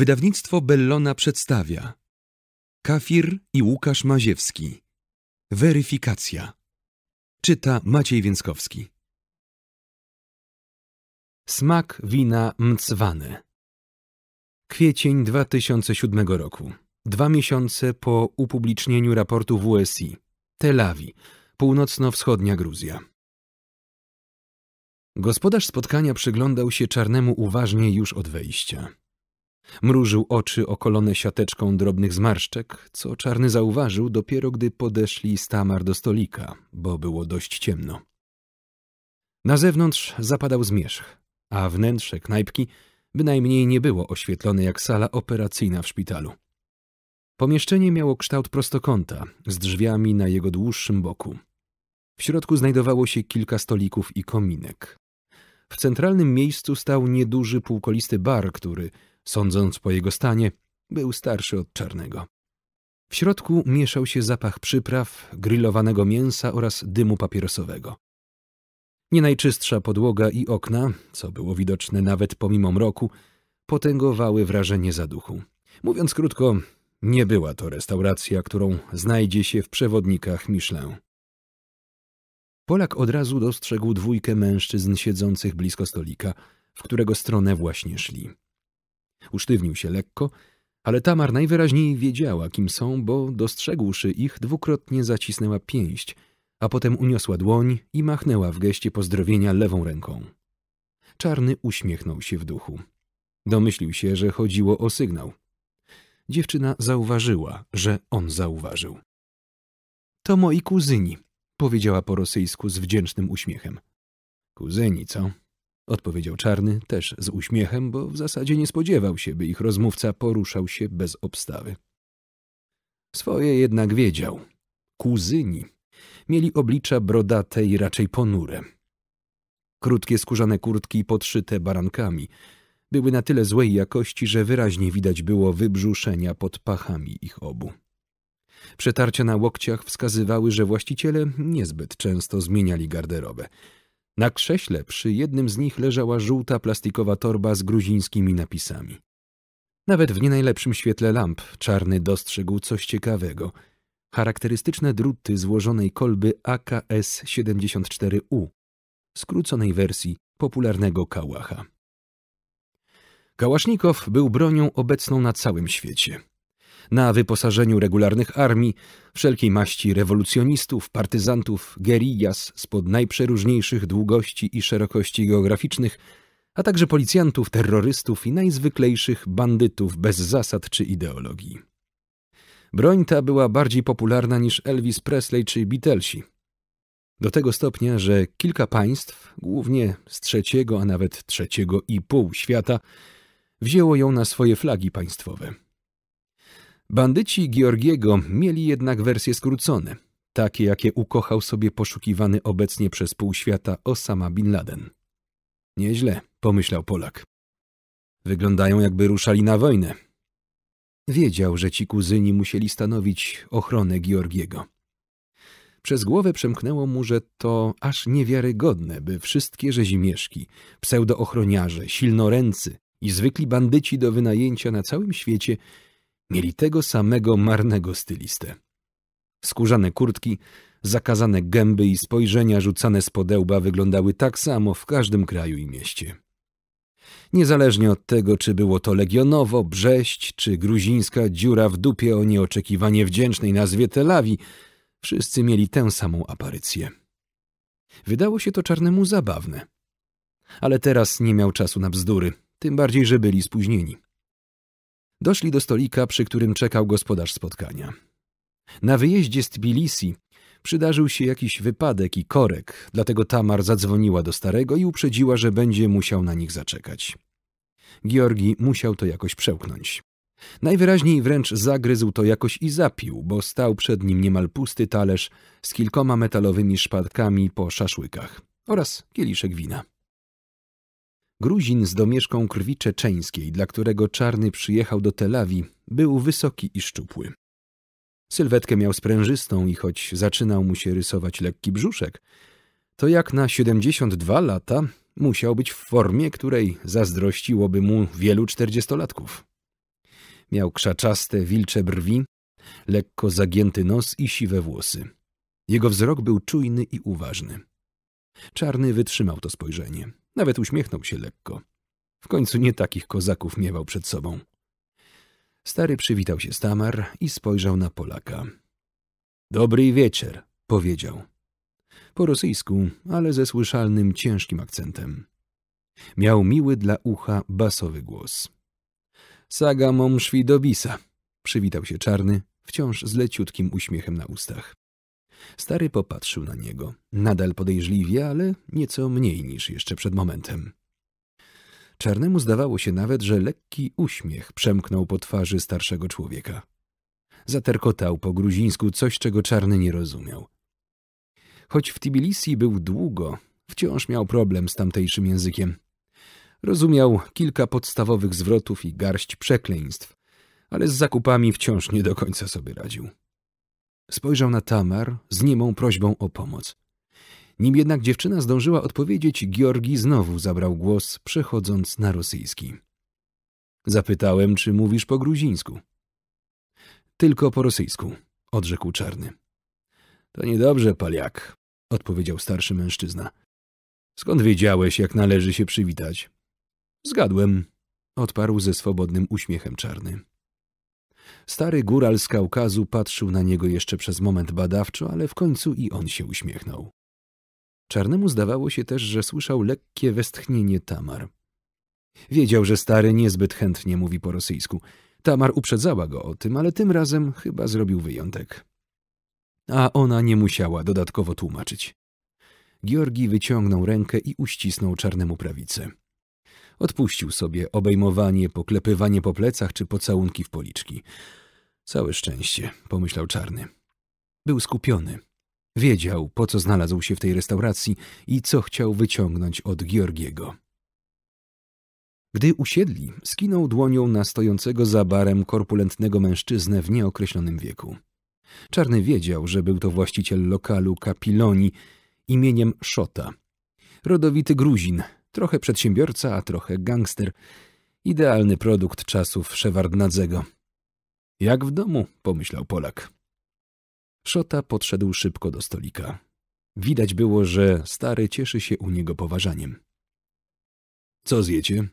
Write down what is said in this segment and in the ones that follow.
Wydawnictwo Bellona przedstawia Kafir i Łukasz Maziewski Weryfikacja Czyta Maciej Więckowski Smak wina mcwane Kwiecień 2007 roku Dwa miesiące po upublicznieniu raportu WSI Tel północno-wschodnia Gruzja Gospodarz spotkania przyglądał się czarnemu uważnie już od wejścia. Mrużył oczy okolone siateczką drobnych zmarszczek, co czarny zauważył dopiero gdy podeszli stamar do stolika, bo było dość ciemno. Na zewnątrz zapadał zmierzch, a wnętrze knajpki bynajmniej nie było oświetlone jak sala operacyjna w szpitalu. Pomieszczenie miało kształt prostokąta, z drzwiami na jego dłuższym boku. W środku znajdowało się kilka stolików i kominek. W centralnym miejscu stał nieduży półkolisty bar, który Sądząc po jego stanie, był starszy od czarnego. W środku mieszał się zapach przypraw, grillowanego mięsa oraz dymu papierosowego. Nie najczystsza podłoga i okna, co było widoczne nawet pomimo mroku, potęgowały wrażenie zaduchu. Mówiąc krótko, nie była to restauracja, którą znajdzie się w przewodnikach Michelin. Polak od razu dostrzegł dwójkę mężczyzn siedzących blisko stolika, w którego stronę właśnie szli. Usztywnił się lekko, ale Tamar najwyraźniej wiedziała, kim są, bo dostrzegłszy ich, dwukrotnie zacisnęła pięść, a potem uniosła dłoń i machnęła w geście pozdrowienia lewą ręką. Czarny uśmiechnął się w duchu. Domyślił się, że chodziło o sygnał. Dziewczyna zauważyła, że on zauważył. To moi kuzyni, powiedziała po rosyjsku z wdzięcznym uśmiechem. Kuzyni, co? odpowiedział czarny, też z uśmiechem, bo w zasadzie nie spodziewał się, by ich rozmówca poruszał się bez obstawy. Swoje jednak wiedział. Kuzyni mieli oblicza brodate i raczej ponure. Krótkie skórzane kurtki podszyte barankami były na tyle złej jakości, że wyraźnie widać było wybrzuszenia pod pachami ich obu. Przetarcia na łokciach wskazywały, że właściciele niezbyt często zmieniali garderobę – na krześle przy jednym z nich leżała żółta plastikowa torba z gruzińskimi napisami. Nawet w nie najlepszym świetle lamp czarny dostrzegł coś ciekawego. Charakterystyczne druty złożonej kolby AKS-74U, skróconej wersji popularnego kałacha. Kałasznikow był bronią obecną na całym świecie na wyposażeniu regularnych armii, wszelkiej maści rewolucjonistów, partyzantów, gerillas spod najprzeróżniejszych długości i szerokości geograficznych, a także policjantów, terrorystów i najzwyklejszych bandytów bez zasad czy ideologii. Broń ta była bardziej popularna niż Elvis Presley czy Beatlesi. Do tego stopnia, że kilka państw, głównie z trzeciego, a nawet trzeciego i pół świata, wzięło ją na swoje flagi państwowe. Bandyci Georgiego mieli jednak wersje skrócone, takie jakie ukochał sobie poszukiwany obecnie przez pół świata Osama Bin Laden. Nieźle, pomyślał Polak. Wyglądają jakby ruszali na wojnę. Wiedział, że ci kuzyni musieli stanowić ochronę Georgiego. Przez głowę przemknęło mu, że to aż niewiarygodne, by wszystkie rzezimieszki, pseudoochroniarze, silnoręcy i zwykli bandyci do wynajęcia na całym świecie mieli tego samego marnego stylistę. Skórzane kurtki, zakazane gęby i spojrzenia rzucane z podełba wyglądały tak samo w każdym kraju i mieście. Niezależnie od tego, czy było to Legionowo, Brześć, czy gruzińska dziura w dupie o nieoczekiwanie wdzięcznej nazwie Telawi, wszyscy mieli tę samą aparycję. Wydało się to czarnemu zabawne. Ale teraz nie miał czasu na bzdury, tym bardziej, że byli spóźnieni. Doszli do stolika, przy którym czekał gospodarz spotkania. Na wyjeździe z Tbilisi przydarzył się jakiś wypadek i korek, dlatego Tamar zadzwoniła do starego i uprzedziła, że będzie musiał na nich zaczekać. Georgi musiał to jakoś przełknąć. Najwyraźniej wręcz zagryzł to jakoś i zapił, bo stał przed nim niemal pusty talerz z kilkoma metalowymi szpadkami po szaszłykach oraz kieliszek wina. Gruzin z domieszką krwi czeczeńskiej, dla którego Czarny przyjechał do Telawi, był wysoki i szczupły. Sylwetkę miał sprężystą i choć zaczynał mu się rysować lekki brzuszek, to jak na 72 lata musiał być w formie, której zazdrościłoby mu wielu czterdziestolatków. Miał krzaczaste, wilcze brwi, lekko zagięty nos i siwe włosy. Jego wzrok był czujny i uważny. Czarny wytrzymał to spojrzenie. Nawet uśmiechnął się lekko. W końcu nie takich kozaków miewał przed sobą. Stary przywitał się z Tamar i spojrzał na Polaka. Dobry wieczór, powiedział. Po rosyjsku, ale ze słyszalnym, ciężkim akcentem. Miał miły dla ucha basowy głos. Saga mom szwidobisa, przywitał się czarny, wciąż z leciutkim uśmiechem na ustach. Stary popatrzył na niego, nadal podejrzliwie, ale nieco mniej niż jeszcze przed momentem. Czarnemu zdawało się nawet, że lekki uśmiech przemknął po twarzy starszego człowieka. Zaterkotał po gruzińsku coś, czego Czarny nie rozumiał. Choć w Tbilisi był długo, wciąż miał problem z tamtejszym językiem. Rozumiał kilka podstawowych zwrotów i garść przekleństw, ale z zakupami wciąż nie do końca sobie radził. Spojrzał na Tamar z niemą prośbą o pomoc. Nim jednak dziewczyna zdążyła odpowiedzieć, Georgi znowu zabrał głos, przechodząc na rosyjski. Zapytałem, czy mówisz po gruzińsku. Tylko po rosyjsku, odrzekł czarny. To niedobrze, paliak, odpowiedział starszy mężczyzna. Skąd wiedziałeś, jak należy się przywitać? Zgadłem, odparł ze swobodnym uśmiechem czarny. Stary góral z Kaukazu patrzył na niego jeszcze przez moment badawczo, ale w końcu i on się uśmiechnął. Czarnemu zdawało się też, że słyszał lekkie westchnienie Tamar. Wiedział, że stary niezbyt chętnie mówi po rosyjsku. Tamar uprzedzała go o tym, ale tym razem chyba zrobił wyjątek. A ona nie musiała dodatkowo tłumaczyć. Georgi wyciągnął rękę i uścisnął czarnemu prawicę. Odpuścił sobie obejmowanie, poklepywanie po plecach czy pocałunki w policzki. Całe szczęście, pomyślał Czarny. Był skupiony. Wiedział, po co znalazł się w tej restauracji i co chciał wyciągnąć od Georgiego. Gdy usiedli, skinął dłonią na stojącego za barem korpulentnego mężczyznę w nieokreślonym wieku. Czarny wiedział, że był to właściciel lokalu Kapiloni imieniem Szota. Rodowity Gruzin, Trochę przedsiębiorca, a trochę gangster. Idealny produkt czasów Szewardnadzego. Jak w domu, pomyślał Polak. Szota podszedł szybko do stolika. Widać było, że stary cieszy się u niego poważaniem. Co zjecie?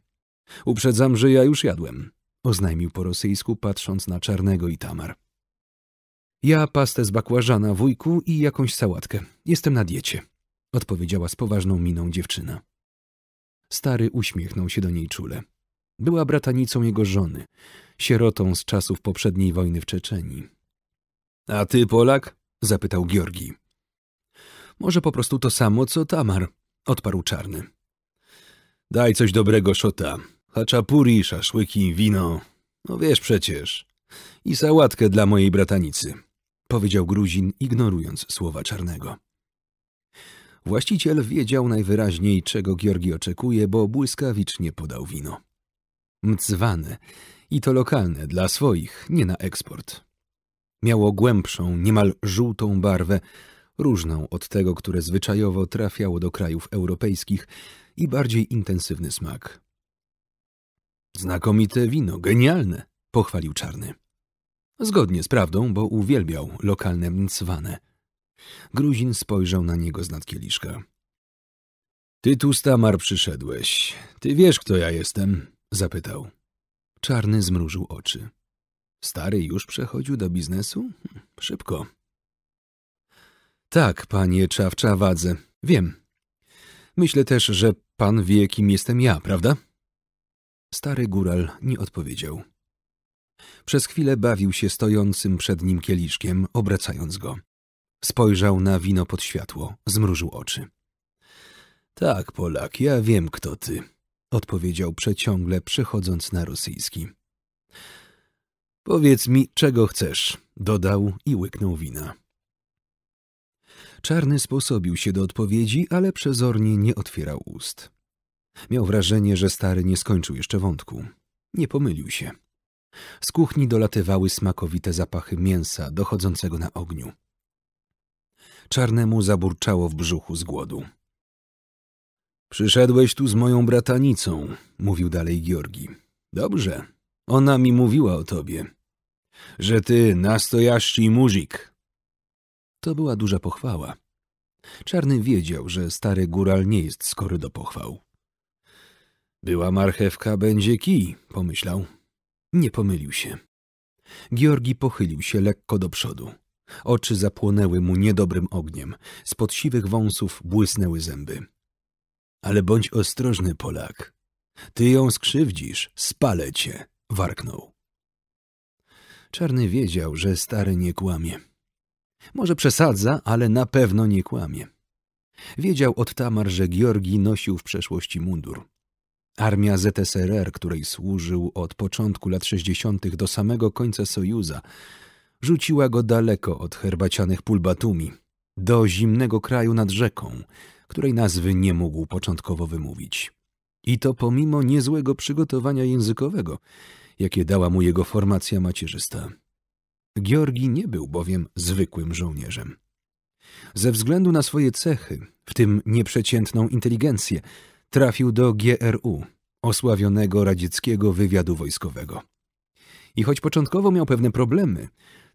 Uprzedzam, że ja już jadłem, oznajmił po rosyjsku, patrząc na czarnego i tamar. Ja pastę z bakłażana, wujku i jakąś sałatkę. Jestem na diecie, odpowiedziała z poważną miną dziewczyna. Stary uśmiechnął się do niej czule. Była bratanicą jego żony, sierotą z czasów poprzedniej wojny w Czeczeniu. A ty, Polak? — zapytał Georgi. — Może po prostu to samo, co Tamar — odparł Czarny. — Daj coś dobrego, Szota. Haczapuri, szaszłyki, wino. No wiesz przecież. I sałatkę dla mojej bratanicy — powiedział Gruzin, ignorując słowa Czarnego. — Właściciel wiedział najwyraźniej, czego Georgi oczekuje, bo błyskawicznie podał wino. Mcwane i to lokalne, dla swoich, nie na eksport. Miało głębszą, niemal żółtą barwę, różną od tego, które zwyczajowo trafiało do krajów europejskich i bardziej intensywny smak. Znakomite wino, genialne, pochwalił Czarny. Zgodnie z prawdą, bo uwielbiał lokalne mcwane. Gruzin spojrzał na niego z kieliszka. Ty tu, Stamar, przyszedłeś. Ty wiesz, kto ja jestem? zapytał. Czarny zmrużył oczy. Stary już przechodził do biznesu? Hm, szybko. Tak, panie Czawczawadze, wiem. Myślę też, że pan wie, kim jestem ja, prawda? Stary góral nie odpowiedział. Przez chwilę bawił się stojącym przed nim kieliszkiem, obracając go. Spojrzał na wino pod światło, zmrużył oczy. Tak, Polak, ja wiem, kto ty, odpowiedział przeciągle, przechodząc na rosyjski. Powiedz mi, czego chcesz, dodał i łyknął wina. Czarny sposobił się do odpowiedzi, ale przezornie nie otwierał ust. Miał wrażenie, że stary nie skończył jeszcze wątku. Nie pomylił się. Z kuchni dolatywały smakowite zapachy mięsa dochodzącego na ogniu czarnemu zaburczało w brzuchu z głodu. Przyszedłeś tu z moją bratanicą, mówił dalej Georgi. Dobrze, ona mi mówiła o tobie. Że ty nastojaści muzik. To była duża pochwała. Czarny wiedział, że stary góral nie jest skory do pochwał. Była marchewka, będzie kij, pomyślał. Nie pomylił się. Georgi pochylił się lekko do przodu. Oczy zapłonęły mu niedobrym ogniem. Spod siwych wąsów błysnęły zęby. Ale bądź ostrożny, Polak. Ty ją skrzywdzisz, spalę cię, warknął. Czarny wiedział, że stary nie kłamie. Może przesadza, ale na pewno nie kłamie. Wiedział od Tamar, że Georgi nosił w przeszłości mundur. Armia ZSRR, której służył od początku lat 60. do samego końca Sojuza, rzuciła go daleko od herbacianych pulbatumi, do zimnego kraju nad rzeką, której nazwy nie mógł początkowo wymówić. I to pomimo niezłego przygotowania językowego, jakie dała mu jego formacja macierzysta. Georgi nie był bowiem zwykłym żołnierzem. Ze względu na swoje cechy, w tym nieprzeciętną inteligencję, trafił do GRU, osławionego radzieckiego wywiadu wojskowego. I choć początkowo miał pewne problemy,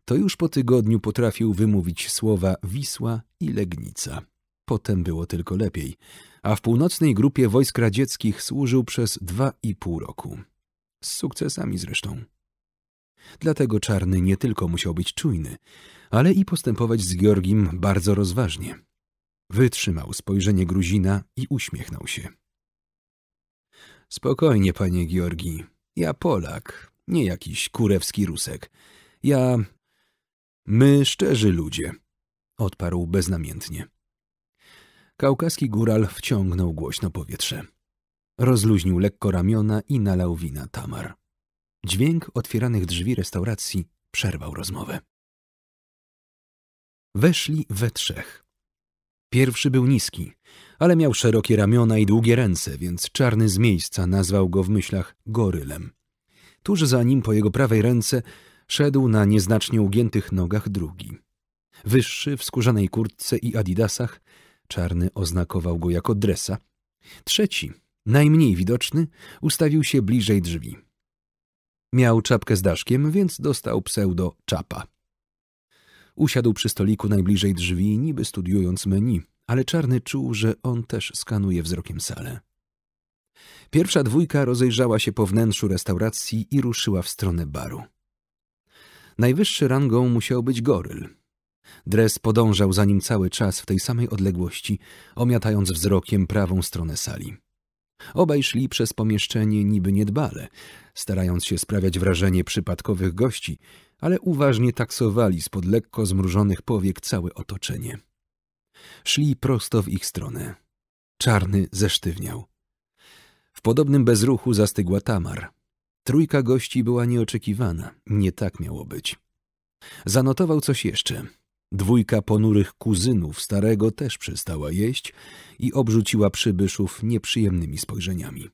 to już po tygodniu potrafił wymówić słowa Wisła i Legnica. Potem było tylko lepiej, a w północnej grupie wojsk radzieckich służył przez dwa i pół roku. Z sukcesami zresztą. Dlatego Czarny nie tylko musiał być czujny, ale i postępować z Georgim bardzo rozważnie. Wytrzymał spojrzenie Gruzina i uśmiechnął się. Spokojnie, panie Georgi. Ja Polak, nie jakiś kurewski Rusek. Ja My szczerzy ludzie, odparł beznamiętnie. Kaukaski góral wciągnął głośno powietrze. Rozluźnił lekko ramiona i nalał wina Tamar. Dźwięk otwieranych drzwi restauracji przerwał rozmowę. Weszli we trzech. Pierwszy był niski, ale miał szerokie ramiona i długie ręce, więc czarny z miejsca nazwał go w myślach gorylem. Tuż za nim po jego prawej ręce Szedł na nieznacznie ugiętych nogach drugi. Wyższy, w skórzanej kurtce i adidasach, czarny oznakował go jako dresa. Trzeci, najmniej widoczny, ustawił się bliżej drzwi. Miał czapkę z daszkiem, więc dostał pseudo czapa. Usiadł przy stoliku najbliżej drzwi, niby studiując menu, ale czarny czuł, że on też skanuje wzrokiem salę. Pierwsza dwójka rozejrzała się po wnętrzu restauracji i ruszyła w stronę baru. Najwyższy rangą musiał być goryl. Dres podążał za nim cały czas w tej samej odległości, omiatając wzrokiem prawą stronę sali. Obaj szli przez pomieszczenie niby niedbale, starając się sprawiać wrażenie przypadkowych gości, ale uważnie taksowali spod lekko zmrużonych powiek całe otoczenie. Szli prosto w ich stronę. Czarny zesztywniał. W podobnym bezruchu zastygła Tamar, Trójka gości była nieoczekiwana, nie tak miało być. Zanotował coś jeszcze. Dwójka ponurych kuzynów starego też przestała jeść i obrzuciła przybyszów nieprzyjemnymi spojrzeniami.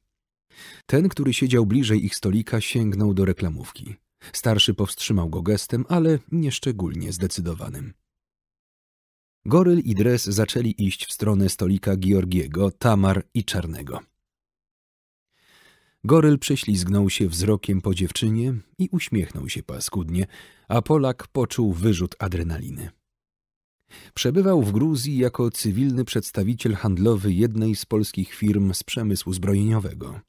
Ten, który siedział bliżej ich stolika, sięgnął do reklamówki. Starszy powstrzymał go gestem, ale nieszczególnie zdecydowanym. Goryl i Dres zaczęli iść w stronę stolika Georgiego, Tamar i Czarnego. Goryl prześlizgnął się wzrokiem po dziewczynie i uśmiechnął się paskudnie, a Polak poczuł wyrzut adrenaliny. Przebywał w Gruzji jako cywilny przedstawiciel handlowy jednej z polskich firm z przemysłu zbrojeniowego.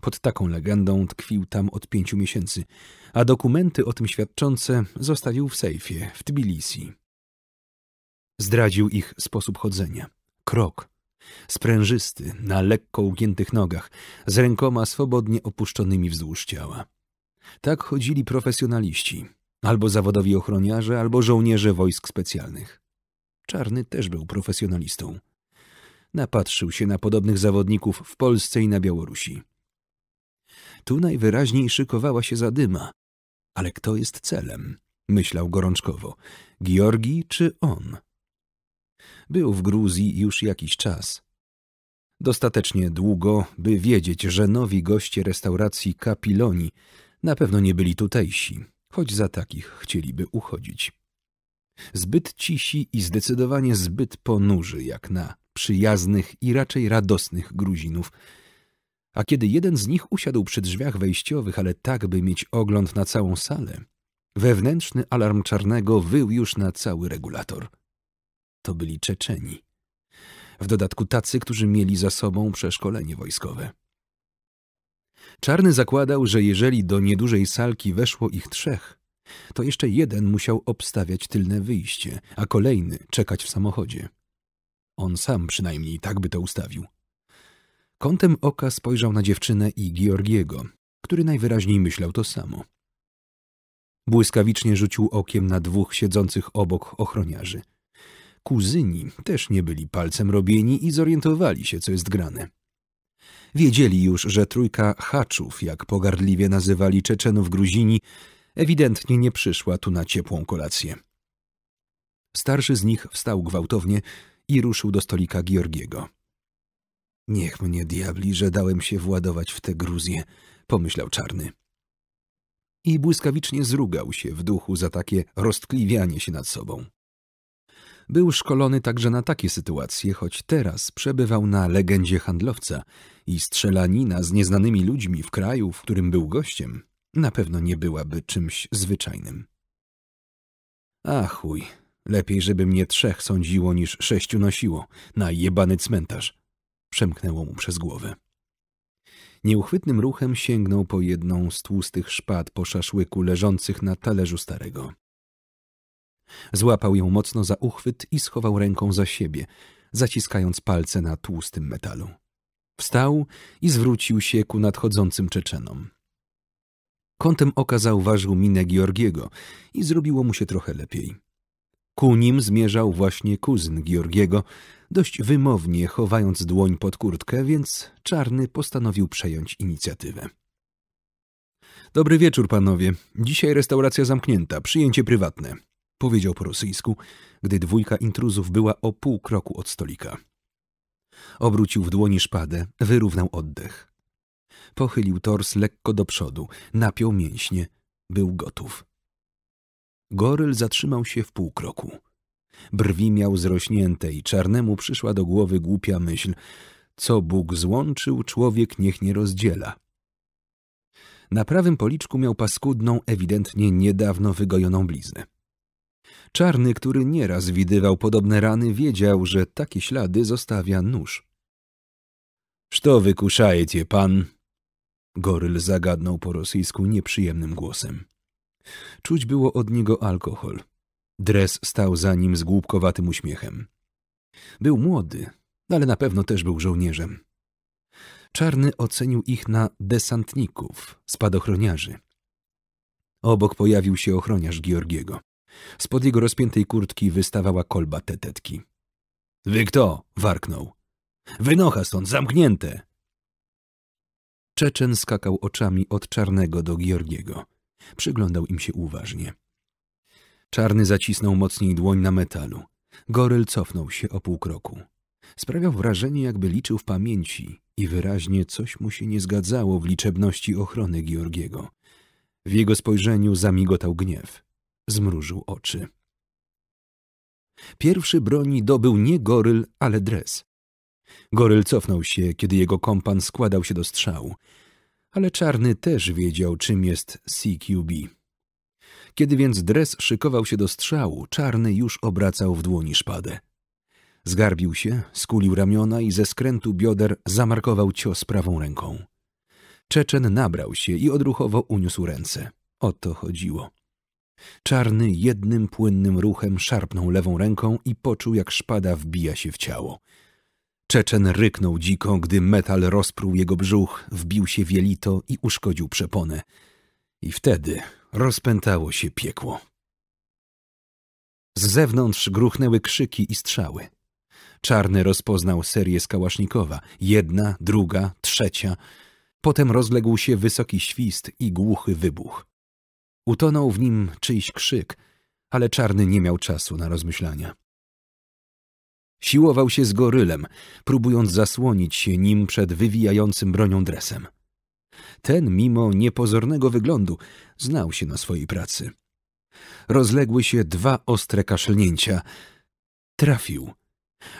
Pod taką legendą tkwił tam od pięciu miesięcy, a dokumenty o tym świadczące zostawił w sejfie w Tbilisi. Zdradził ich sposób chodzenia, krok Sprężysty, na lekko ugiętych nogach, z rękoma swobodnie opuszczonymi wzdłuż ciała. Tak chodzili profesjonaliści, albo zawodowi ochroniarze, albo żołnierze wojsk specjalnych. Czarny też był profesjonalistą. Napatrzył się na podobnych zawodników w Polsce i na Białorusi. Tu najwyraźniej szykowała się zadyma. Ale kto jest celem? Myślał gorączkowo. Georgi czy on? Był w Gruzji już jakiś czas. Dostatecznie długo, by wiedzieć, że nowi goście restauracji Kapiloni na pewno nie byli tutejsi, choć za takich chcieliby uchodzić. Zbyt cisi i zdecydowanie zbyt ponurzy jak na przyjaznych i raczej radosnych Gruzinów. A kiedy jeden z nich usiadł przy drzwiach wejściowych, ale tak, by mieć ogląd na całą salę, wewnętrzny alarm czarnego wył już na cały regulator – to byli Czeczeni. W dodatku tacy, którzy mieli za sobą przeszkolenie wojskowe. Czarny zakładał, że jeżeli do niedużej salki weszło ich trzech, to jeszcze jeden musiał obstawiać tylne wyjście, a kolejny czekać w samochodzie. On sam przynajmniej tak by to ustawił. Kątem oka spojrzał na dziewczynę i Georgiego, który najwyraźniej myślał to samo. Błyskawicznie rzucił okiem na dwóch siedzących obok ochroniarzy – kuzyni też nie byli palcem robieni i zorientowali się, co jest grane. Wiedzieli już, że trójka haczów, jak pogardliwie nazywali Czeczenów Gruzini, ewidentnie nie przyszła tu na ciepłą kolację. Starszy z nich wstał gwałtownie i ruszył do stolika Georgiego. Niech mnie diabli, że dałem się władować w te Gruzje, pomyślał czarny. I błyskawicznie zrugał się w duchu za takie roztkliwianie się nad sobą. Był szkolony także na takie sytuacje, choć teraz przebywał na legendzie handlowca i strzelanina z nieznanymi ludźmi w kraju, w którym był gościem, na pewno nie byłaby czymś zwyczajnym. A chuj, lepiej żeby mnie trzech sądziło niż sześciu nosiło na jebany cmentarz, przemknęło mu przez głowę. Nieuchwytnym ruchem sięgnął po jedną z tłustych szpad po szaszłyku leżących na talerzu starego. Złapał ją mocno za uchwyt i schował ręką za siebie, zaciskając palce na tłustym metalu. Wstał i zwrócił się ku nadchodzącym Czeczenom. Kątem oka zauważył minę Georgiego i zrobiło mu się trochę lepiej. Ku nim zmierzał właśnie kuzyn Georgiego, dość wymownie chowając dłoń pod kurtkę, więc czarny postanowił przejąć inicjatywę. Dobry wieczór, panowie. Dzisiaj restauracja zamknięta, przyjęcie prywatne powiedział po rosyjsku, gdy dwójka intruzów była o pół kroku od stolika. Obrócił w dłoni szpadę, wyrównał oddech. Pochylił tors lekko do przodu, napiął mięśnie. Był gotów. Goryl zatrzymał się w pół kroku. Brwi miał zrośnięte i czarnemu przyszła do głowy głupia myśl. Co Bóg złączył, człowiek niech nie rozdziela. Na prawym policzku miał paskudną, ewidentnie niedawno wygojoną bliznę. Czarny, który nieraz widywał podobne rany, wiedział, że takie ślady zostawia nóż. — Co wykuszajecie, pan? Goryl zagadnął po rosyjsku nieprzyjemnym głosem. Czuć było od niego alkohol. Dres stał za nim z głupkowatym uśmiechem. Był młody, ale na pewno też był żołnierzem. Czarny ocenił ich na desantników, spadochroniarzy. Obok pojawił się ochroniarz Georgiego. Spod jego rozpiętej kurtki wystawała kolba tetetki. Wy kto? warknął. Wynocha stąd, zamknięte! Czeczen skakał oczami od Czarnego do Georgiego. Przyglądał im się uważnie. Czarny zacisnął mocniej dłoń na metalu. Goryl cofnął się o pół kroku. Sprawiał wrażenie, jakby liczył w pamięci i wyraźnie coś mu się nie zgadzało w liczebności ochrony Georgiego. W jego spojrzeniu zamigotał gniew zmrużył oczy. Pierwszy broni dobył nie goryl, ale dres. Goryl cofnął się, kiedy jego kompan składał się do strzału, ale czarny też wiedział, czym jest CQB. Kiedy więc dres szykował się do strzału, czarny już obracał w dłoni szpadę. Zgarbił się, skulił ramiona i ze skrętu bioder zamarkował cios prawą ręką. Czeczen nabrał się i odruchowo uniósł ręce. O to chodziło. Czarny jednym płynnym ruchem szarpnął lewą ręką i poczuł, jak szpada wbija się w ciało. Czeczen ryknął dziko, gdy metal rozpruł jego brzuch, wbił się w i uszkodził przeponę. I wtedy rozpętało się piekło. Z zewnątrz gruchnęły krzyki i strzały. Czarny rozpoznał serię skałasznikowa. Jedna, druga, trzecia. Potem rozległ się wysoki świst i głuchy wybuch. Utonął w nim czyjś krzyk, ale czarny nie miał czasu na rozmyślania. Siłował się z gorylem, próbując zasłonić się nim przed wywijającym bronią dresem. Ten, mimo niepozornego wyglądu, znał się na swojej pracy. Rozległy się dwa ostre kaszlnięcia. Trafił,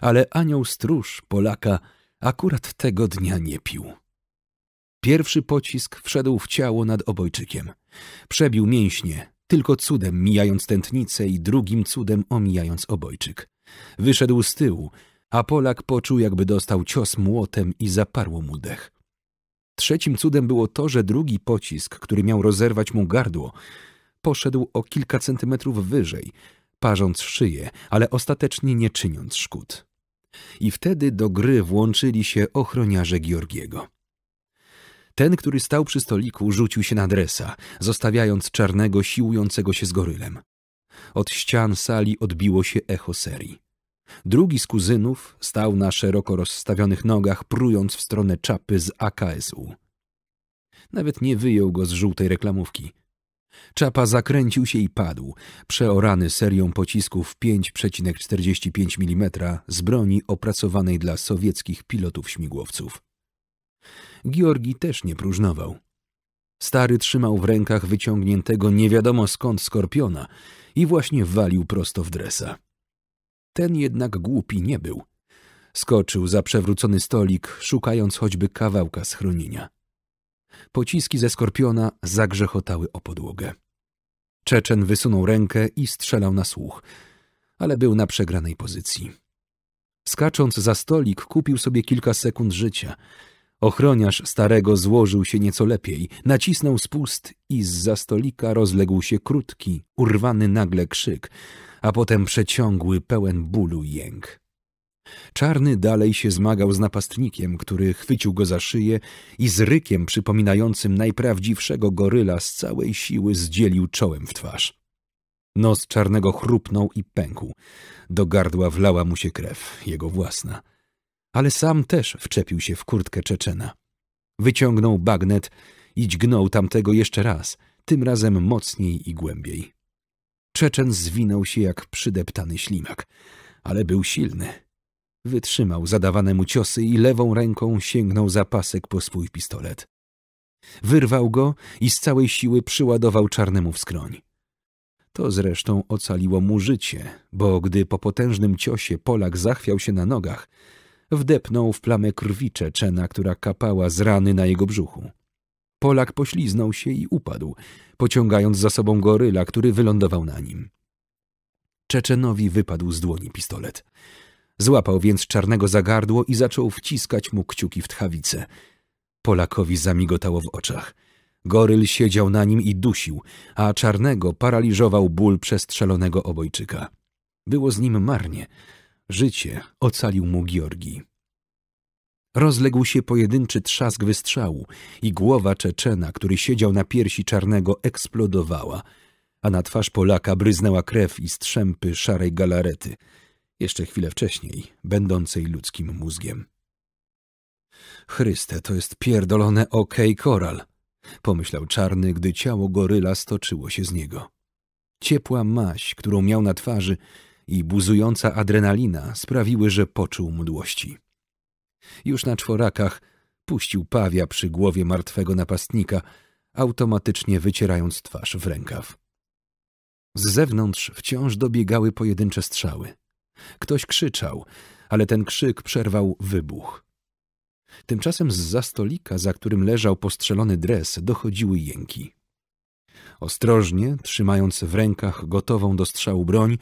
ale anioł stróż Polaka akurat tego dnia nie pił. Pierwszy pocisk wszedł w ciało nad obojczykiem. Przebił mięśnie, tylko cudem mijając tętnicę i drugim cudem omijając obojczyk. Wyszedł z tyłu, a Polak poczuł, jakby dostał cios młotem i zaparło mu dech. Trzecim cudem było to, że drugi pocisk, który miał rozerwać mu gardło, poszedł o kilka centymetrów wyżej, parząc szyję, ale ostatecznie nie czyniąc szkód. I wtedy do gry włączyli się ochroniarze Georgiego. Ten, który stał przy stoliku, rzucił się na dresa, zostawiając czarnego siłującego się z gorylem. Od ścian sali odbiło się echo serii. Drugi z kuzynów stał na szeroko rozstawionych nogach, prując w stronę czapy z AKS-u. Nawet nie wyjął go z żółtej reklamówki. Czapa zakręcił się i padł, przeorany serią pocisków 5,45 mm z broni opracowanej dla sowieckich pilotów śmigłowców. Georgi też nie próżnował. Stary trzymał w rękach wyciągniętego nie wiadomo skąd skorpiona i właśnie walił prosto w dresa. Ten jednak głupi nie był. Skoczył za przewrócony stolik, szukając choćby kawałka schronienia. Pociski ze skorpiona zagrzechotały o podłogę. Czeczen wysunął rękę i strzelał na słuch, ale był na przegranej pozycji. Skacząc za stolik, kupił sobie kilka sekund życia – Ochroniarz starego złożył się nieco lepiej, nacisnął spust i z za stolika rozległ się krótki, urwany nagle krzyk, a potem przeciągły, pełen bólu jęk. Czarny dalej się zmagał z napastnikiem, który chwycił go za szyję i z rykiem przypominającym najprawdziwszego goryla z całej siły zdzielił czołem w twarz. Nos czarnego chrupnął i pękł. Do gardła wlała mu się krew, jego własna ale sam też wczepił się w kurtkę Czeczena. Wyciągnął bagnet i dźgnął tamtego jeszcze raz, tym razem mocniej i głębiej. Czeczen zwinął się jak przydeptany ślimak, ale był silny. Wytrzymał zadawane mu ciosy i lewą ręką sięgnął za pasek po swój pistolet. Wyrwał go i z całej siły przyładował czarnemu w skroń. To zresztą ocaliło mu życie, bo gdy po potężnym ciosie Polak zachwiał się na nogach, wdepnął w plamę krwi Czeczena, która kapała z rany na jego brzuchu. Polak pośliznął się i upadł, pociągając za sobą goryla, który wylądował na nim. Czeczenowi wypadł z dłoni pistolet. Złapał więc czarnego za gardło i zaczął wciskać mu kciuki w tchawice. Polakowi zamigotało w oczach. Goryl siedział na nim i dusił, a czarnego paraliżował ból przestrzelonego obojczyka. Było z nim marnie. Życie ocalił mu Georgi. Rozległ się pojedynczy trzask wystrzału i głowa Czeczena, który siedział na piersi czarnego, eksplodowała, a na twarz Polaka bryznęła krew i strzępy szarej galarety, jeszcze chwilę wcześniej, będącej ludzkim mózgiem. Chryste, to jest pierdolone okej okay, koral, pomyślał czarny, gdy ciało goryla stoczyło się z niego. Ciepła maś, którą miał na twarzy, i buzująca adrenalina sprawiły, że poczuł mdłości. Już na czworakach puścił pawia przy głowie martwego napastnika, automatycznie wycierając twarz w rękaw. Z zewnątrz wciąż dobiegały pojedyncze strzały. Ktoś krzyczał, ale ten krzyk przerwał wybuch. Tymczasem z za stolika, za którym leżał postrzelony dres, dochodziły jęki. Ostrożnie, trzymając w rękach gotową do strzału broń,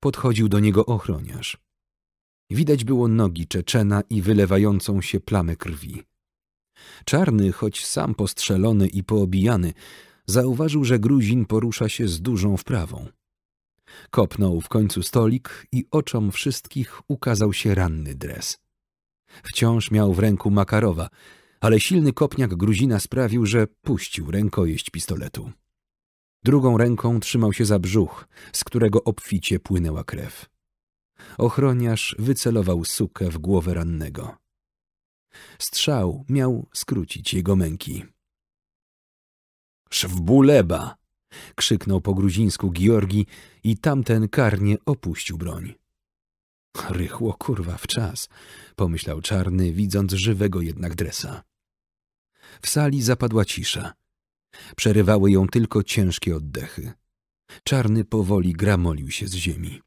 podchodził do niego ochroniarz. Widać było nogi Czeczena i wylewającą się plamę krwi. Czarny, choć sam postrzelony i poobijany, zauważył, że Gruzin porusza się z dużą wprawą. Kopnął w końcu stolik i oczom wszystkich ukazał się ranny dres. Wciąż miał w ręku Makarowa, ale silny kopniak Gruzina sprawił, że puścił rękojeść pistoletu. Drugą ręką trzymał się za brzuch, z którego obficie płynęła krew. Ochroniarz wycelował sukę w głowę rannego. Strzał miał skrócić jego męki. Szwbuleba! krzyknął po gruzińsku Georgi i tamten karnie opuścił broń. Rychło kurwa w czas, pomyślał czarny, widząc żywego jednak dresa. W sali zapadła cisza. Przerywały ją tylko ciężkie oddechy. Czarny powoli gramolił się z ziemi.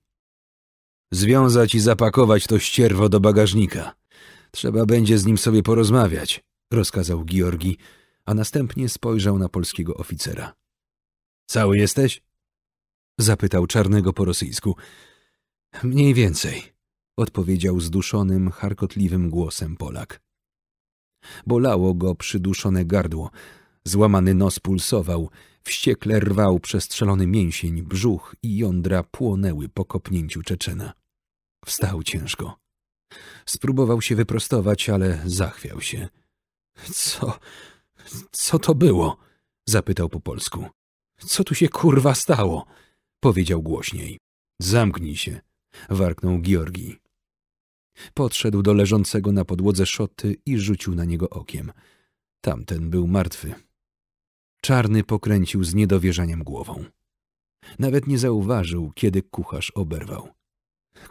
Związać i zapakować to ścierwo do bagażnika. Trzeba będzie z nim sobie porozmawiać, rozkazał Georgi, a następnie spojrzał na polskiego oficera. Cały jesteś? zapytał czarnego po rosyjsku. Mniej więcej, odpowiedział zduszonym, charkotliwym głosem Polak. Bolało go przyduszone gardło, Złamany nos pulsował, wściekle rwał przestrzelony mięsień, brzuch i jądra płonęły po kopnięciu Czeczena. Wstał ciężko. Spróbował się wyprostować, ale zachwiał się. Co? Co to było? zapytał po polsku. Co tu się kurwa stało? powiedział głośniej. Zamknij się, warknął Georgi. Podszedł do leżącego na podłodze szoty i rzucił na niego okiem. Tamten był martwy. Czarny pokręcił z niedowierzaniem głową. Nawet nie zauważył, kiedy kucharz oberwał.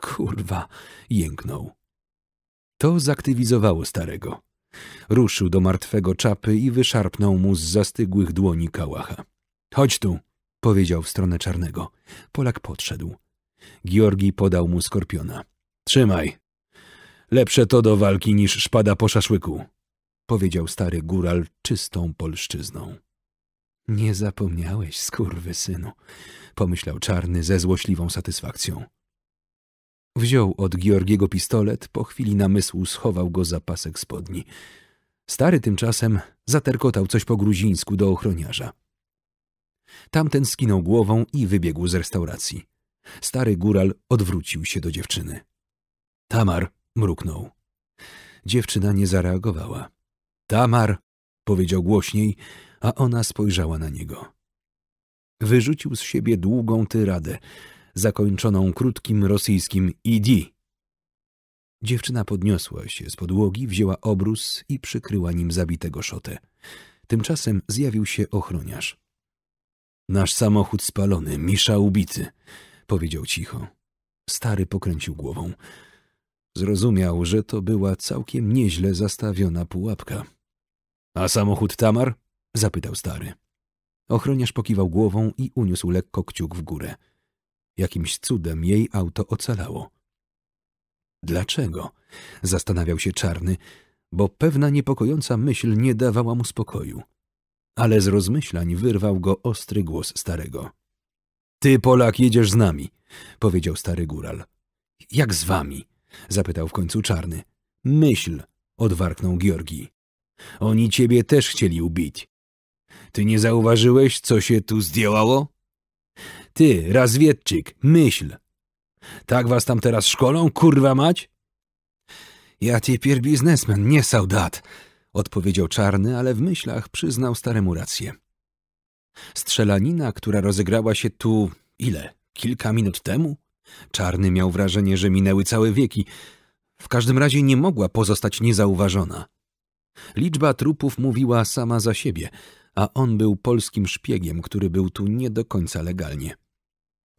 Kurwa, jęknął. To zaktywizowało starego. Ruszył do martwego czapy i wyszarpnął mu z zastygłych dłoni kałacha. Chodź tu, powiedział w stronę czarnego. Polak podszedł. Georgi podał mu skorpiona. Trzymaj. Lepsze to do walki niż szpada po szaszłyku, powiedział stary góral czystą polszczyzną. Nie zapomniałeś, skurwy synu, pomyślał czarny ze złośliwą satysfakcją. Wziął od Georgiego pistolet, po chwili namysłu schował go za pasek spodni. Stary tymczasem zaterkotał coś po gruzińsku do ochroniarza. Tamten skinął głową i wybiegł z restauracji. Stary góral odwrócił się do dziewczyny. Tamar mruknął. Dziewczyna nie zareagowała. Tamar powiedział głośniej a ona spojrzała na niego. Wyrzucił z siebie długą tyradę, zakończoną krótkim rosyjskim idi. Dziewczyna podniosła się z podłogi, wzięła obrus i przykryła nim zabitego szotę. Tymczasem zjawił się ochroniarz. Nasz samochód spalony, Misza ubity, powiedział cicho. Stary pokręcił głową. Zrozumiał, że to była całkiem nieźle zastawiona pułapka. A samochód Tamar? Zapytał stary. Ochroniarz pokiwał głową i uniósł lekko kciuk w górę. Jakimś cudem jej auto ocalało. Dlaczego? Zastanawiał się czarny, bo pewna niepokojąca myśl nie dawała mu spokoju. Ale z rozmyślań wyrwał go ostry głos starego. Ty, Polak, jedziesz z nami, powiedział stary góral. Jak z wami? zapytał w końcu czarny. Myśl, odwarknął Georgi. Oni ciebie też chcieli ubić. Ty nie zauważyłeś, co się tu zdziałało? Ty, razwiedczyk, myśl. Tak was tam teraz szkolą, kurwa mać? Ja pier biznesmen, nie saudat, odpowiedział Czarny, ale w myślach przyznał staremu rację. Strzelanina, która rozegrała się tu ile? Kilka minut temu? Czarny miał wrażenie, że minęły całe wieki. W każdym razie nie mogła pozostać niezauważona. Liczba trupów mówiła sama za siebie, a on był polskim szpiegiem, który był tu nie do końca legalnie.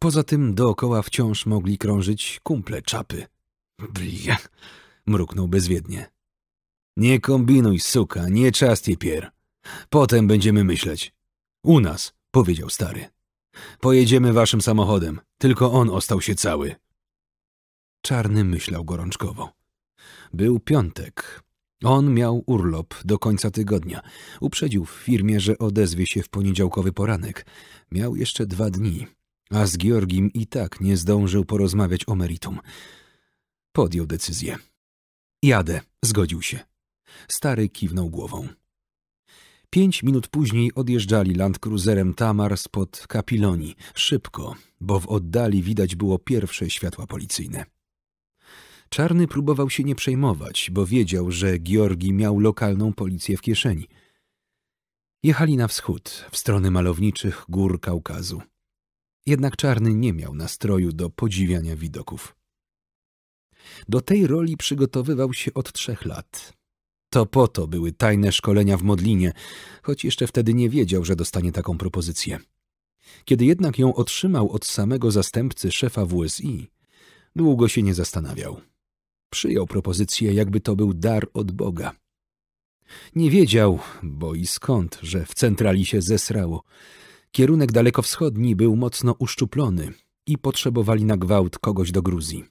Poza tym dookoła wciąż mogli krążyć kumple czapy. Blia, mruknął bezwiednie. Nie kombinuj, suka, nie czas pier. Potem będziemy myśleć. U nas, powiedział stary. Pojedziemy waszym samochodem, tylko on ostał się cały. Czarny myślał gorączkowo. Był piątek, on miał urlop do końca tygodnia. Uprzedził w firmie, że odezwie się w poniedziałkowy poranek. Miał jeszcze dwa dni, a z Georgim i tak nie zdążył porozmawiać o meritum. Podjął decyzję. Jadę, zgodził się. Stary kiwnął głową. Pięć minut później odjeżdżali landcruiserem Tamar spod Kapiloni, szybko, bo w oddali widać było pierwsze światła policyjne. Czarny próbował się nie przejmować, bo wiedział, że Georgi miał lokalną policję w kieszeni. Jechali na wschód, w stronę malowniczych gór Kaukazu. Jednak Czarny nie miał nastroju do podziwiania widoków. Do tej roli przygotowywał się od trzech lat. To po to były tajne szkolenia w Modlinie, choć jeszcze wtedy nie wiedział, że dostanie taką propozycję. Kiedy jednak ją otrzymał od samego zastępcy szefa WSI, długo się nie zastanawiał. Przyjął propozycję, jakby to był dar od Boga. Nie wiedział, bo i skąd, że w centrali się zesrało. Kierunek dalekowschodni był mocno uszczuplony i potrzebowali na gwałt kogoś do Gruzji.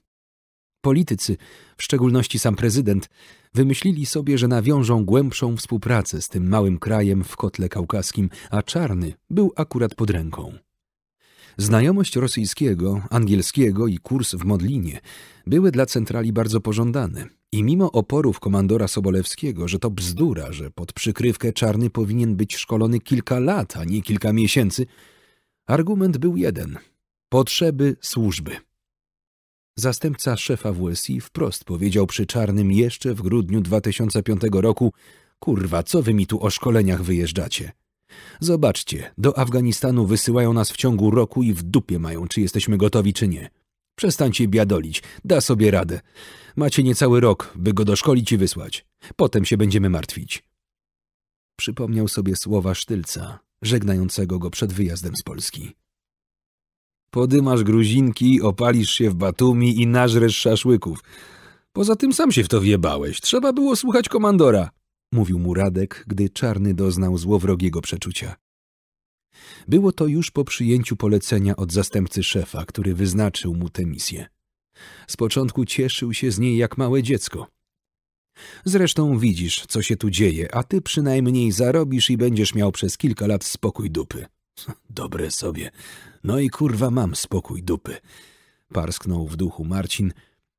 Politycy, w szczególności sam prezydent, wymyślili sobie, że nawiążą głębszą współpracę z tym małym krajem w kotle kaukaskim, a czarny był akurat pod ręką. Znajomość rosyjskiego, angielskiego i kurs w Modlinie były dla centrali bardzo pożądane. I mimo oporów komandora Sobolewskiego, że to bzdura, że pod przykrywkę czarny powinien być szkolony kilka lat, a nie kilka miesięcy, argument był jeden – potrzeby służby. Zastępca szefa WSI wprost powiedział przy czarnym jeszcze w grudniu 2005 roku – kurwa, co wy mi tu o szkoleniach wyjeżdżacie? Zobaczcie, do Afganistanu wysyłają nas w ciągu roku i w dupie mają, czy jesteśmy gotowi, czy nie. Przestańcie biadolić, da sobie radę. Macie niecały rok, by go doszkolić i wysłać. Potem się będziemy martwić. Przypomniał sobie słowa Sztylca, żegnającego go przed wyjazdem z Polski. Podymasz gruzinki, opalisz się w Batumi i nażresz szaszłyków. Poza tym sam się w to wjebałeś. Trzeba było słuchać komandora mówił mu Radek, gdy czarny doznał złowrogiego przeczucia. Było to już po przyjęciu polecenia od zastępcy szefa, który wyznaczył mu tę misję. Z początku cieszył się z niej jak małe dziecko. Zresztą widzisz, co się tu dzieje, a ty przynajmniej zarobisz i będziesz miał przez kilka lat spokój dupy. Dobre sobie. No i kurwa mam spokój dupy. Parsknął w duchu Marcin,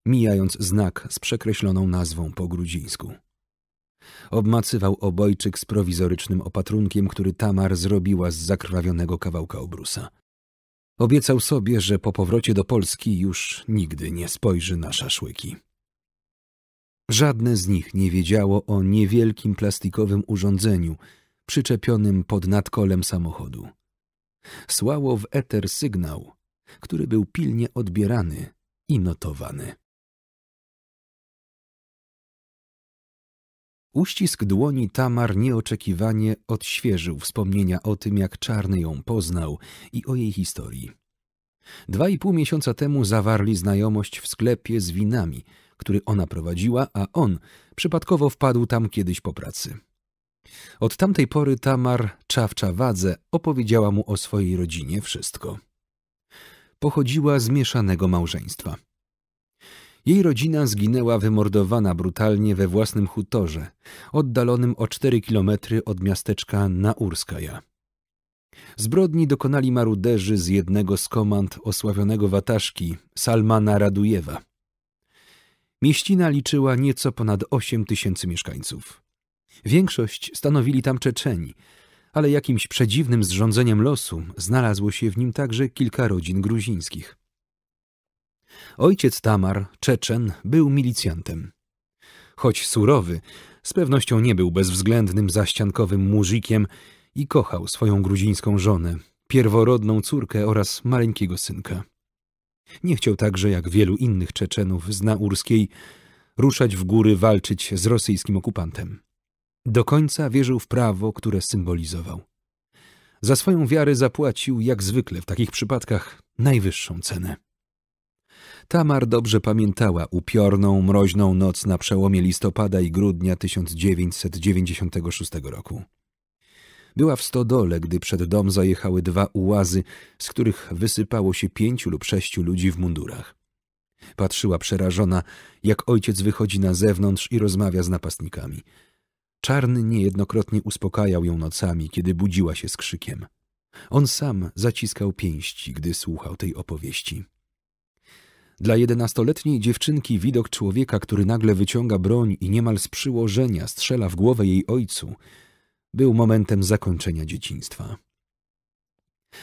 mijając znak z przekreśloną nazwą po grudzińsku. Obmacywał obojczyk z prowizorycznym opatrunkiem, który Tamar zrobiła z zakrwawionego kawałka obrusa. Obiecał sobie, że po powrocie do Polski już nigdy nie spojrzy na szaszłyki. Żadne z nich nie wiedziało o niewielkim plastikowym urządzeniu przyczepionym pod nadkolem samochodu. Słało w eter sygnał, który był pilnie odbierany i notowany. Uścisk dłoni Tamar nieoczekiwanie odświeżył wspomnienia o tym, jak Czarny ją poznał i o jej historii. Dwa i pół miesiąca temu zawarli znajomość w sklepie z winami, który ona prowadziła, a on przypadkowo wpadł tam kiedyś po pracy. Od tamtej pory Tamar Czawczawadze opowiedziała mu o swojej rodzinie wszystko. Pochodziła z mieszanego małżeństwa. Jej rodzina zginęła wymordowana brutalnie we własnym hutorze, oddalonym o 4 kilometry od miasteczka Naurskaja. Zbrodni dokonali maruderzy z jednego z komand osławionego Wataszki, Salmana Radujewa. Mieścina liczyła nieco ponad 8 tysięcy mieszkańców. Większość stanowili tam Czeczeni, ale jakimś przedziwnym zrządzeniem losu znalazło się w nim także kilka rodzin gruzińskich. Ojciec Tamar, Czeczen, był milicjantem. Choć surowy, z pewnością nie był bezwzględnym zaściankowym muzikiem i kochał swoją gruzińską żonę, pierworodną córkę oraz maleńkiego synka. Nie chciał także, jak wielu innych Czeczenów z Naurskiej, ruszać w góry walczyć z rosyjskim okupantem. Do końca wierzył w prawo, które symbolizował. Za swoją wiarę zapłacił, jak zwykle w takich przypadkach, najwyższą cenę. Tamar dobrze pamiętała upiorną, mroźną noc na przełomie listopada i grudnia 1996 roku. Była w stodole, gdy przed dom zajechały dwa ułazy, z których wysypało się pięciu lub sześciu ludzi w mundurach. Patrzyła przerażona, jak ojciec wychodzi na zewnątrz i rozmawia z napastnikami. Czarny niejednokrotnie uspokajał ją nocami, kiedy budziła się z krzykiem. On sam zaciskał pięści, gdy słuchał tej opowieści. Dla jedenastoletniej dziewczynki widok człowieka, który nagle wyciąga broń i niemal z przyłożenia strzela w głowę jej ojcu, był momentem zakończenia dzieciństwa.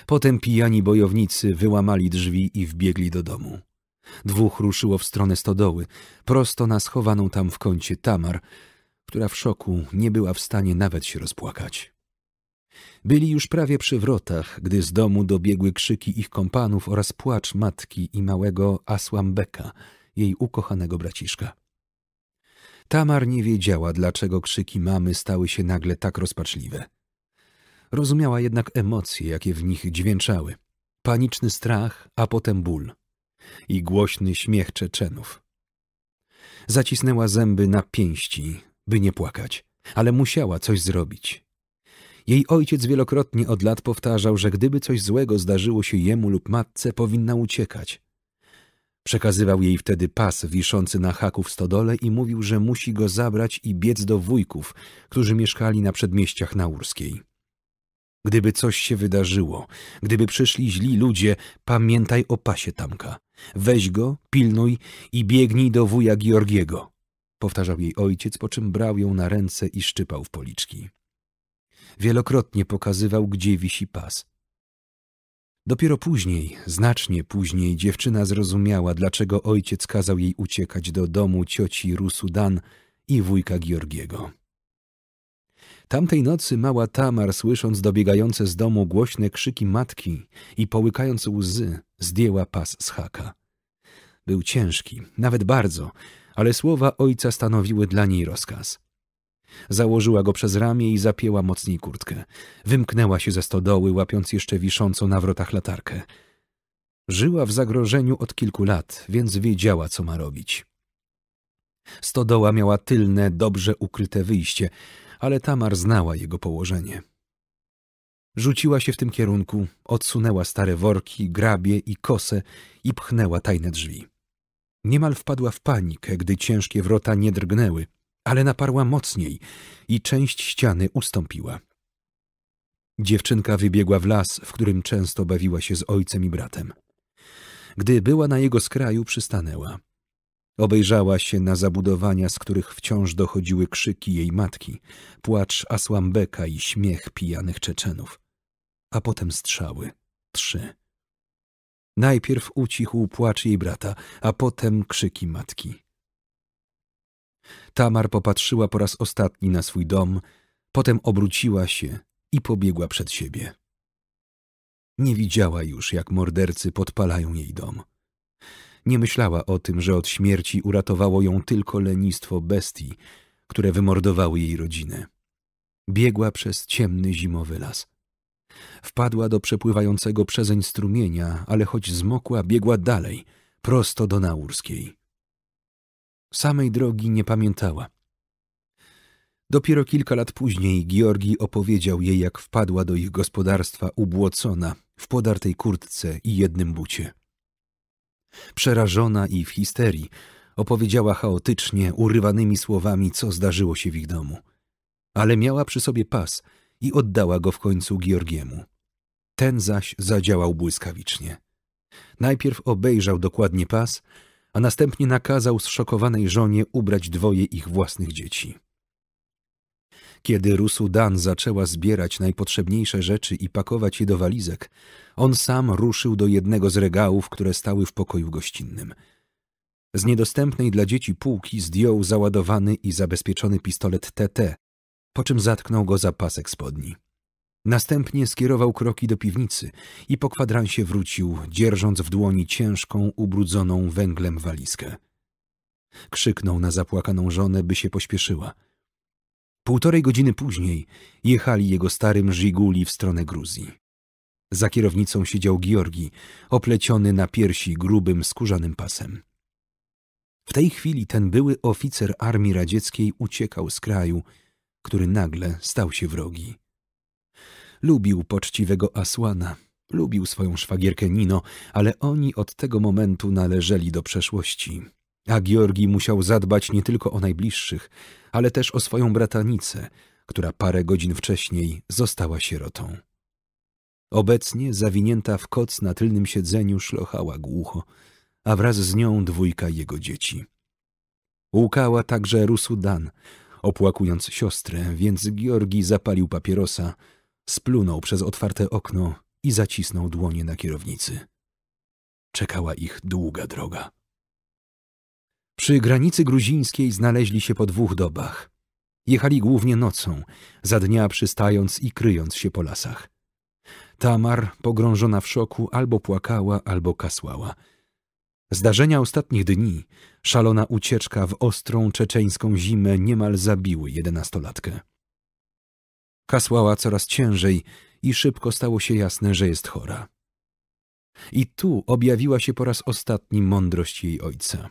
Potem pijani bojownicy wyłamali drzwi i wbiegli do domu. Dwóch ruszyło w stronę stodoły, prosto na schowaną tam w kącie Tamar, która w szoku nie była w stanie nawet się rozpłakać. Byli już prawie przy wrotach, gdy z domu dobiegły krzyki ich kompanów oraz płacz matki i małego Asłambeka, jej ukochanego braciszka. Tamar nie wiedziała, dlaczego krzyki mamy stały się nagle tak rozpaczliwe. Rozumiała jednak emocje, jakie w nich dźwięczały. Paniczny strach, a potem ból. I głośny śmiech Czeczenów. Zacisnęła zęby na pięści, by nie płakać, ale musiała coś zrobić, jej ojciec wielokrotnie od lat powtarzał, że gdyby coś złego zdarzyło się jemu lub matce, powinna uciekać. Przekazywał jej wtedy pas wiszący na haku w stodole i mówił, że musi go zabrać i biec do wujków, którzy mieszkali na przedmieściach Naurskiej. Gdyby coś się wydarzyło, gdyby przyszli źli ludzie, pamiętaj o pasie Tamka. Weź go, pilnuj i biegnij do wuja Georgiego. Powtarzał jej ojciec, po czym brał ją na ręce i szczypał w policzki wielokrotnie pokazywał, gdzie wisi pas. Dopiero później, znacznie później, dziewczyna zrozumiała, dlaczego ojciec kazał jej uciekać do domu cioci Rusudan i wujka Georgiego. Tamtej nocy mała Tamar, słysząc dobiegające z domu głośne krzyki matki i połykając łzy, zdjęła pas z haka. Był ciężki, nawet bardzo, ale słowa ojca stanowiły dla niej rozkaz. Założyła go przez ramię i zapięła mocniej kurtkę. Wymknęła się ze stodoły, łapiąc jeszcze wiszącą na wrotach latarkę. Żyła w zagrożeniu od kilku lat, więc wiedziała, co ma robić. Stodoła miała tylne, dobrze ukryte wyjście, ale Tamar znała jego położenie. Rzuciła się w tym kierunku, odsunęła stare worki, grabie i kose i pchnęła tajne drzwi. Niemal wpadła w panikę, gdy ciężkie wrota nie drgnęły – ale naparła mocniej i część ściany ustąpiła. Dziewczynka wybiegła w las, w którym często bawiła się z ojcem i bratem. Gdy była na jego skraju, przystanęła. Obejrzała się na zabudowania, z których wciąż dochodziły krzyki jej matki, płacz Asłambeka i śmiech pijanych Czeczenów. A potem strzały. Trzy. Najpierw ucichł płacz jej brata, a potem krzyki matki. Tamar popatrzyła po raz ostatni na swój dom, potem obróciła się i pobiegła przed siebie. Nie widziała już, jak mordercy podpalają jej dom. Nie myślała o tym, że od śmierci uratowało ją tylko lenistwo bestii, które wymordowały jej rodzinę. Biegła przez ciemny zimowy las. Wpadła do przepływającego przezeń strumienia, ale choć zmokła, biegła dalej, prosto do Naurskiej. Samej drogi nie pamiętała. Dopiero kilka lat później Georgi opowiedział jej, jak wpadła do ich gospodarstwa ubłocona, w podartej kurtce i jednym bucie. Przerażona i w histerii, opowiedziała chaotycznie, urywanymi słowami, co zdarzyło się w ich domu. Ale miała przy sobie pas i oddała go w końcu Georgiemu. Ten zaś zadziałał błyskawicznie. Najpierw obejrzał dokładnie pas, a następnie nakazał zszokowanej żonie ubrać dwoje ich własnych dzieci. Kiedy Rusudan zaczęła zbierać najpotrzebniejsze rzeczy i pakować je do walizek, on sam ruszył do jednego z regałów, które stały w pokoju gościnnym. Z niedostępnej dla dzieci półki zdjął załadowany i zabezpieczony pistolet TT, po czym zatknął go za pasek spodni. Następnie skierował kroki do piwnicy i po kwadransie wrócił, dzierżąc w dłoni ciężką, ubrudzoną węglem walizkę. Krzyknął na zapłakaną żonę, by się pośpieszyła. Półtorej godziny później jechali jego starym żiguli w stronę Gruzji. Za kierownicą siedział Georgi, opleciony na piersi grubym, skórzanym pasem. W tej chwili ten były oficer armii radzieckiej uciekał z kraju, który nagle stał się wrogi. Lubił poczciwego Asłana, lubił swoją szwagierkę Nino, ale oni od tego momentu należeli do przeszłości. A Georgi musiał zadbać nie tylko o najbliższych, ale też o swoją bratanicę, która parę godzin wcześniej została sierotą. Obecnie, zawinięta w koc na tylnym siedzeniu, szlochała głucho, a wraz z nią dwójka jego dzieci. Łukała także Rusudan, opłakując siostrę, więc Georgi zapalił papierosa, Splunął przez otwarte okno i zacisnął dłonie na kierownicy. Czekała ich długa droga. Przy granicy gruzińskiej znaleźli się po dwóch dobach. Jechali głównie nocą, za dnia przystając i kryjąc się po lasach. Tamar, pogrążona w szoku, albo płakała, albo kasłała. Zdarzenia ostatnich dni, szalona ucieczka w ostrą czeczeńską zimę niemal zabiły jedenastolatkę. Kasłała coraz ciężej i szybko stało się jasne, że jest chora. I tu objawiła się po raz ostatni mądrość jej ojca.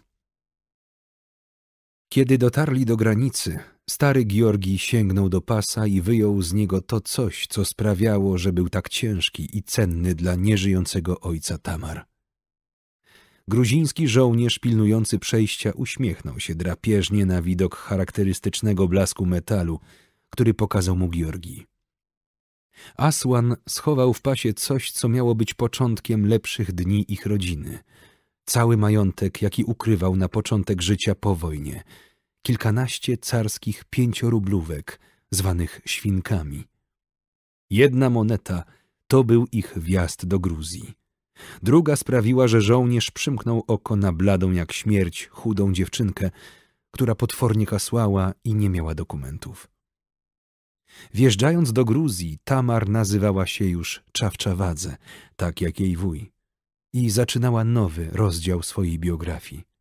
Kiedy dotarli do granicy, stary Georgi sięgnął do pasa i wyjął z niego to coś, co sprawiało, że był tak ciężki i cenny dla nieżyjącego ojca Tamar. Gruziński żołnierz pilnujący przejścia uśmiechnął się drapieżnie na widok charakterystycznego blasku metalu, który pokazał mu Georgi. Asłan schował w pasie coś, co miało być początkiem lepszych dni ich rodziny. Cały majątek, jaki ukrywał na początek życia po wojnie. Kilkanaście carskich pięciorublówek, zwanych świnkami. Jedna moneta to był ich wjazd do Gruzji. Druga sprawiła, że żołnierz przymknął oko na bladą jak śmierć chudą dziewczynkę, która potwornie kasłała i nie miała dokumentów. Wjeżdżając do Gruzji, Tamar nazywała się już Czawczawadze, tak jak jej wuj, i zaczynała nowy rozdział swojej biografii.